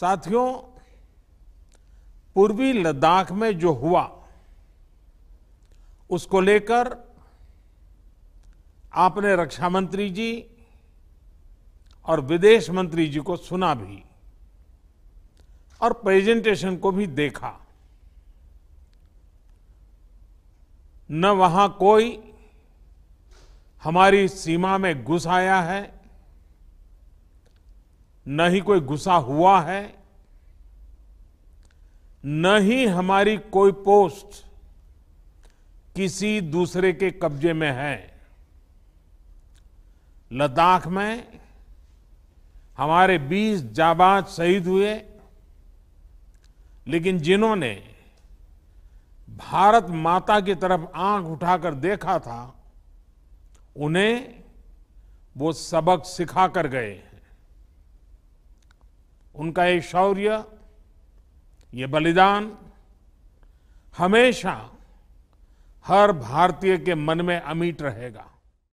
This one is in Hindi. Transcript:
साथियों पूर्वी लद्दाख में जो हुआ उसको लेकर आपने रक्षा मंत्री जी और विदेश मंत्री जी को सुना भी और प्रेजेंटेशन को भी देखा न वहां कोई हमारी सीमा में घुस आया है न ही कोई गुस्सा हुआ है न ही हमारी कोई पोस्ट किसी दूसरे के कब्जे में है लद्दाख में हमारे 20 जाबाज शहीद हुए लेकिन जिन्होंने भारत माता की तरफ आंख उठाकर देखा था उन्हें वो सबक सिखा कर गए उनका ये शौर्य ये बलिदान हमेशा हर भारतीय के मन में अमीट रहेगा